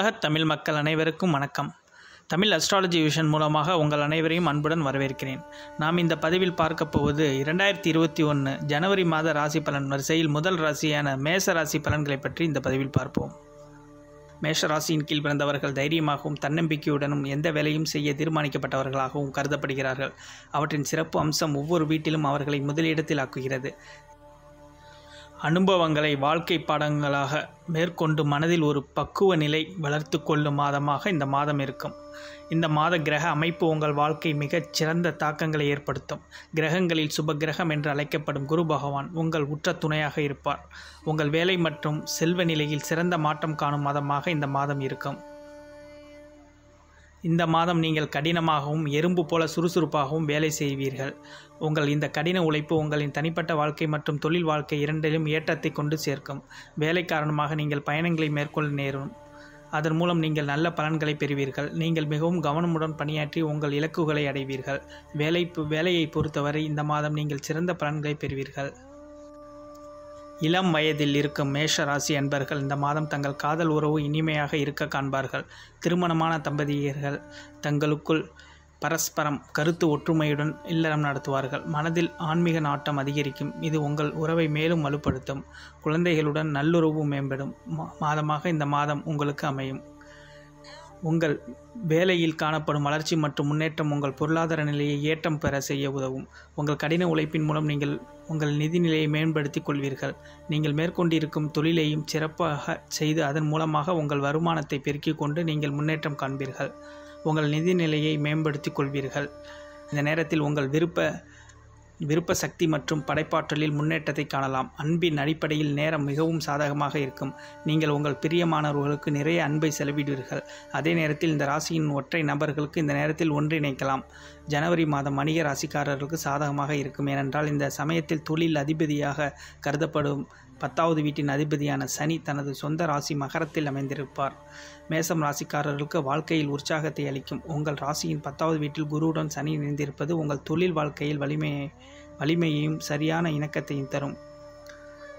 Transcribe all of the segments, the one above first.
உலகத் தமிழ் மக்கள் அனைவருக்கும் வணக்கம் தமிழ் அஸ்ட்ராலஜி விஷன் மூலமாக உங்கள் அனைவரையும் அன்புடன் வரவேற்கிறேன் நாம் இந்த பதிவில் பார்க்க போவது இரண்டாயிரத்தி இருபத்தி ஒன்று ஜனவரி மாத ராசி பலன் வரிசையில் முதல் ராசியான மேச ராசி பலன்களை பற்றி இந்த பதிவில் பார்ப்போம் மேஷ ராசியின் கீழ் பிறந்தவர்கள் தைரியமாகவும் தன்னம்பிக்கையுடனும் எந்த வேலையும் செய்ய தீர்மானிக்கப்பட்டவர்களாகவும் கருதப்படுகிறார்கள் அவற்றின் சிறப்பு அம்சம் ஒவ்வொரு வீட்டிலும் அவர்களை முதலிடத்தில் ஆக்குகிறது அனுபவங்களை வாழ்க்கை பாடங்களாக மேற்கொண்டு மனதில் ஒரு பக்குவ நிலை வளர்த்து கொள்ளும் மாதமாக இந்த மாதம் இருக்கும் இந்த மாத கிரக அமைப்பு உங்கள் வாழ்க்கை மிகச் சிறந்த தாக்கங்களை ஏற்படுத்தும் கிரகங்களில் சுப கிரகம் என்று அழைக்கப்படும் குரு பகவான் உங்கள் உற்ற துணையாக இருப்பார் உங்கள் வேலை மற்றும் செல்வ நிலையில் சிறந்த மாற்றம் காணும் மாதமாக இந்த மாதம் இருக்கும் இந்த மாதம் நீங்கள் கடினமாகவும் எறும்பு போல சுறுசுறுப்பாகவும் வேலை செய்வீர்கள் உங்கள் இந்த கடின உழைப்பு உங்களின் தனிப்பட்ட வாழ்க்கை மற்றும் தொழில் வாழ்க்கை இரண்டிலும் ஏற்றத்தை கொண்டு சேர்க்கும் வேலை காரணமாக நீங்கள் பயணங்களை மேற்கொள்ள நேரும் அதன் மூலம் நீங்கள் நல்ல பலன்களை பெறுவீர்கள் நீங்கள் மிகவும் கவனமுடன் பணியாற்றி உங்கள் இலக்குகளை அடைவீர்கள் வேலை வேலையை பொறுத்தவரை இந்த மாதம் நீங்கள் சிறந்த பலன்களை பெறுவீர்கள் இளம் வயதில் இருக்கும் மேஷ ராசி அன்பர்கள் இந்த மாதம் தங்கள் காதல் உறவு இனிமையாக இருக்க காண்பார்கள் திருமணமான தம்பதியர்கள் தங்களுக்குள் பரஸ்பரம் கருத்து ஒற்றுமையுடன் இல்லறம் நடத்துவார்கள் மனதில் ஆன்மீக நாட்டம் அதிகரிக்கும் இது உங்கள் உறவை மேலும் வலுப்படுத்தும் குழந்தைகளுடன் நல்லுறவு மேம்படும் மாதமாக இந்த மாதம் உங்களுக்கு அமையும் உங்கள் வேலையில் காணப்படும் வளர்ச்சி மற்றும் முன்னேற்றம் உங்கள் பொருளாதார நிலையை ஏற்றம் பெற செய்ய உதவும் உங்கள் கடின உழைப்பின் மூலம் நீங்கள் உங்கள் நிதி நிலையை மேம்படுத்திக் கொள்வீர்கள் நீங்கள் மேற்கொண்டிருக்கும் தொழிலையும் சிறப்பாக செய்து அதன் மூலமாக உங்கள் வருமானத்தை பெருக்கிக் கொண்டு நீங்கள் முன்னேற்றம் காண்பீர்கள் உங்கள் நிதி நிலையை மேம்படுத்திக் கொள்வீர்கள் இந்த நேரத்தில் உங்கள் விருப்ப விருப்ப சக்தி மற்றும் படைப்பாற்றலில் முன்னேற்றத்தை காணலாம் அன்பின் அடிப்படையில் நேரம் மிகவும் சாதகமாக இருக்கும் நீங்கள் உங்கள் பிரியமானவர்களுக்கு நிறைய அன்பை செலவிடுவீர்கள் அதே நேரத்தில் இந்த ராசியின் ஒற்றை நபர்களுக்கு இந்த நேரத்தில் ஒன்றிணைக்கலாம் ஜனவரி மாதம் வணிக ராசிக்காரர்களுக்கு சாதகமாக இருக்கும் ஏனென்றால் இந்த சமயத்தில் தொழில் அதிபதியாக கருதப்படும் பத்தாவது வீட்டின் அதிபதியான சனி தனது சொந்த ராசி மகரத்தில் அமைந்திருப்பார் மேசம் ராசிக்காரர்களுக்கு வாழ்க்கையில் உற்சாகத்தை அளிக்கும் உங்கள் ராசியின் பத்தாவது வீட்டில் குருவுடன் சனி இணைந்திருப்பது உங்கள் தொழில் வாழ்க்கையில் வலிமையை வலிமையையும் சரியான இணக்கத்தையும் தரும்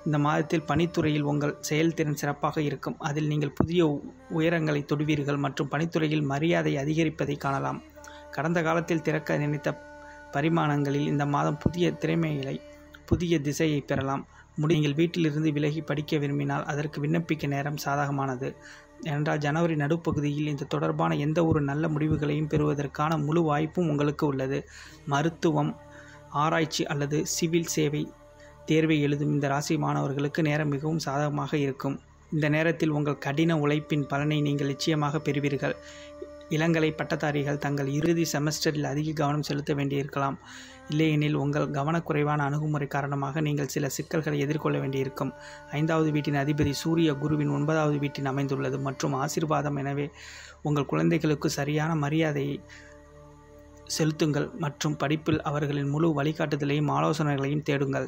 இந்த மாதத்தில் பணித்துறையில் உங்கள் செயல்திறன் சிறப்பாக இருக்கும் அதில் நீங்கள் புதிய உயரங்களை தொடுவீர்கள் மற்றும் பணித்துறையில் மரியாதை அதிகரிப்பதை காணலாம் கடந்த காலத்தில் திறக்க நினைத்த பரிமாணங்களில் இந்த மாதம் புதிய திறமைகளை புதிய திசையை பெறலாம் முடியுங்கள் வீட்டிலிருந்து விலகி படிக்க விரும்பினால் அதற்கு விண்ணப்பிக்க நேரம் சாதகமானது என்றால் ஜனவரி நடுப்பகுதியில் இந்த தொடர்பான எந்த ஒரு நல்ல முடிவுகளையும் பெறுவதற்கான முழு வாய்ப்பும் உங்களுக்கு உள்ளது மருத்துவம் ஆராய்ச்சி அல்லது சிவில் சேவை தேர்வை எழுதும் இந்த ராசி மாணவர்களுக்கு நேரம் மிகவும் சாதகமாக இருக்கும் இந்த நேரத்தில் உங்கள் கடின உழைப்பின் பலனை நீங்கள் நிச்சயமாக பெறுவீர்கள் இளங்கலை பட்டதாரிகள் தங்கள் இறுதி செமஸ்டரில் அதிக கவனம் செலுத்த வேண்டியிருக்கலாம் இல்லையெனில் உங்கள் கவனக்குறைவான அணுகுமுறை காரணமாக நீங்கள் சில சிக்கல்களை எதிர்கொள்ள வேண்டியிருக்கும் ஐந்தாவது வீட்டின் அதிபதி சூரிய குருவின் ஒன்பதாவது வீட்டின் அமைந்துள்ளது மற்றும் ஆசீர்வாதம் எனவே உங்கள் குழந்தைகளுக்கு சரியான மரியாதையை செலுத்துங்கள் மற்றும் படிப்பில் அவர்களின் முழு வழிகாட்டுதலையும் ஆலோசனைகளையும் தேடுங்கள்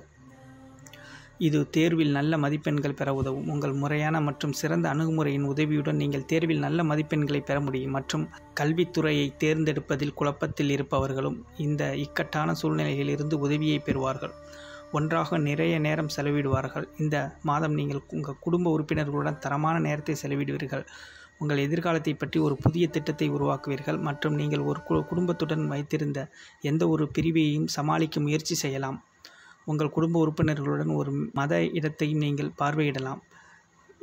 இது தேர்வில் நல்ல மதிப்பெண்கள் பெற உதவும் உங்கள் முறையான மற்றும் சிறந்த அணுகுமுறையின் உதவியுடன் நீங்கள் தேர்வில் நல்ல மதிப்பெண்களை பெற முடியும் மற்றும் கல்வித்துறையை தேர்ந்தெடுப்பதில் குழப்பத்தில் இருப்பவர்களும் இந்த இக்கட்டான இருந்து உதவியை பெறுவார்கள் ஒன்றாக நிறைய நேரம் செலவிடுவார்கள் இந்த மாதம் நீங்கள் உங்கள் குடும்ப உறுப்பினர்களுடன் தரமான நேரத்தை செலவிடுவீர்கள் உங்கள் எதிர்காலத்தை பற்றி ஒரு புதிய திட்டத்தை உருவாக்குவீர்கள் மற்றும் நீங்கள் ஒரு குடும்பத்துடன் வைத்திருந்த எந்த ஒரு பிரிவையும் சமாளிக்க முயற்சி செய்யலாம் உங்கள் குடும்ப உறுப்பினர்களுடன் ஒரு மத இடத்தையும் நீங்கள் பார்வையிடலாம்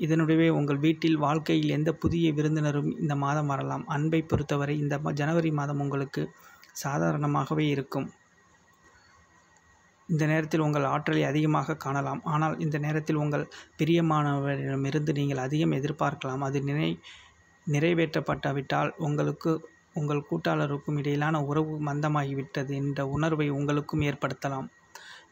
இதனுடைய உங்கள் வீட்டில் வாழ்க்கையில் எந்த புதிய விருந்தினரும் இந்த மாதம் வரலாம் அன்பை பொறுத்தவரை இந்த ஜனவரி மாதம் உங்களுக்கு சாதாரணமாகவே இருக்கும் இந்த நேரத்தில் உங்கள் ஆற்றலை அதிகமாக காணலாம் ஆனால் இந்த நேரத்தில் உங்கள் பிரியமானவரிடமிருந்து நீங்கள் அதிகம் எதிர்பார்க்கலாம் அது நினை நிறைவேற்றப்பட்டாவிட்டால் உங்களுக்கு உங்கள் கூட்டாளருக்கும் இடையிலான உறவு மந்தமாகிவிட்டது என்ற உணர்வை உங்களுக்கும் ஏற்படுத்தலாம்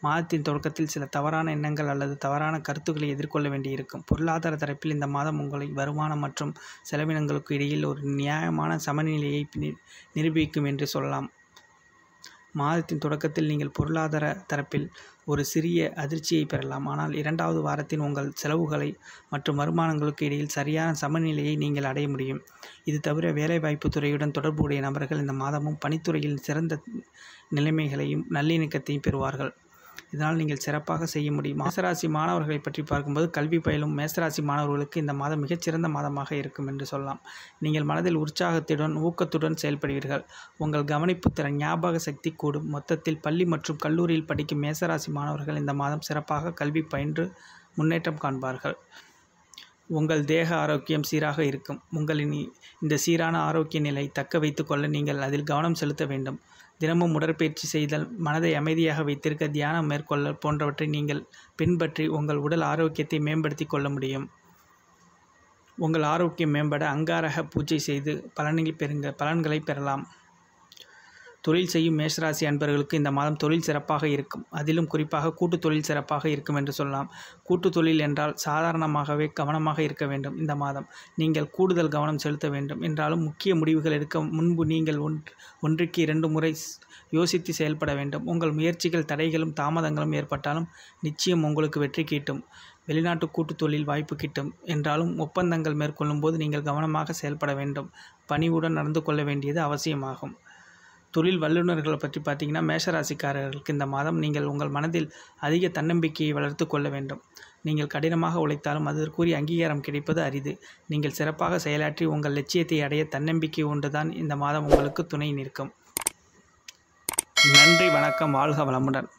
மாதத்தின் தொடக்கத்தில் சில தவறான எண்ணங்கள் அல்லது தவறான கருத்துக்களை எதிர்கொள்ள வேண்டியிருக்கும் பொருளாதார தரப்பில் இந்த மாதம் உங்களை வருமானம் மற்றும் செலவினங்களுக்கு இடையில் ஒரு நியாயமான சமநிலையை நிரூபிக்கும் என்று சொல்லலாம் மாதத்தின் தொடக்கத்தில் நீங்கள் பொருளாதார தரப்பில் ஒரு சிறிய அதிர்ச்சியை பெறலாம் ஆனால் இரண்டாவது வாரத்தின் உங்கள் செலவுகளை மற்றும் வருமானங்களுக்கு இடையில் சரியான சமநிலையை நீங்கள் அடைய முடியும் இது தவிர வேலைவாய்ப்பு துறையுடன் தொடர்புடைய நபர்கள் இந்த மாதமும் பணித்துறையில் சிறந்த நிலைமைகளையும் நல்லிணக்கத்தையும் பெறுவார்கள் இதனால் நீங்கள் சிறப்பாக செய்ய முடியும் மேசராசி மாணவர்களை பற்றி பார்க்கும்போது கல்வி பயிலும் மேசராசி மாணவர்களுக்கு இந்த மாதம் மிகச்சிறந்த மாதமாக இருக்கும் என்று சொல்லலாம் நீங்கள் மனதில் உற்சாகத்துடன் ஊக்கத்துடன் செயல்படுவீர்கள் உங்கள் கவனிப்பு திறன் ஞாபக சக்தி கூடும் மொத்தத்தில் பள்ளி மற்றும் கல்லூரியில் படிக்கும் மேசராசி மாணவர்கள் இந்த மாதம் சிறப்பாக கல்வி பயின்று முன்னேற்றம் காண்பார்கள் உங்கள் தேக ஆரோக்கியம் சீராக இருக்கும் உங்களின் இந்த சீரான ஆரோக்கிய நிலை தக்க வைத்துக்கொள்ள நீங்கள் அதில் கவனம் செலுத்த வேண்டும் தினமும் உடற்பயிற்சி செய்தல் மனதை அமைதியாக வைத்திருக்க தியானம் மேற்கொள்ளல் போன்றவற்றை நீங்கள் பின்பற்றி உங்கள் உடல் ஆரோக்கியத்தை மேம்படுத்தி கொள்ள முடியும் உங்கள் ஆரோக்கியம் மேம்பட அங்காரக பூஜை செய்து பலனில் பெறுங்க பலன்களை பெறலாம் தொழில் செய்யும் மேஷராசி அன்பர்களுக்கு இந்த மாதம் தொழில் சிறப்பாக இருக்கும் அதிலும் குறிப்பாக கூட்டு தொழில் சிறப்பாக இருக்கும் என்று சொல்லலாம் கூட்டு தொழில் என்றால் சாதாரணமாகவே கவனமாக இருக்க வேண்டும் இந்த மாதம் நீங்கள் கூடுதல் கவனம் செலுத்த வேண்டும் என்றாலும் முக்கிய முடிவுகள் எடுக்க முன்பு நீங்கள் ஒன் ஒன்றுக்கு இரண்டு முறை யோசித்து செயல்பட வேண்டும் உங்கள் முயற்சிகள் தடைகளும் தாமதங்களும் ஏற்பட்டாலும் நிச்சயம் உங்களுக்கு வெற்றி கிட்டும் வெளிநாட்டு கூட்டு தொழில் வாய்ப்பு கிட்டும் என்றாலும் ஒப்பந்தங்கள் மேற்கொள்ளும் போது நீங்கள் கவனமாக செயல்பட வேண்டும் பணிவுடன் நடந்து கொள்ள வேண்டியது அவசியமாகும் தொழில் வல்லுநர்களை பற்றி பார்த்தீங்கன்னா மேஷராசிக்காரர்களுக்கு இந்த மாதம் நீங்கள் உங்கள் மனதில் அதிக தன்னம்பிக்கையை வளர்த்து கொள்ள வேண்டும் நீங்கள் கடினமாக உழைத்தாலும் அதற்குரிய அங்கீகாரம் கிடைப்பது அரிது நீங்கள் சிறப்பாக செயலாற்றி உங்கள் லட்சியத்தை அடைய தன்னம்பிக்கை ஒன்றுதான் இந்த மாதம் உங்களுக்கு துணை நிற்கும் நன்றி வணக்கம் வாழ்க வளமுடன்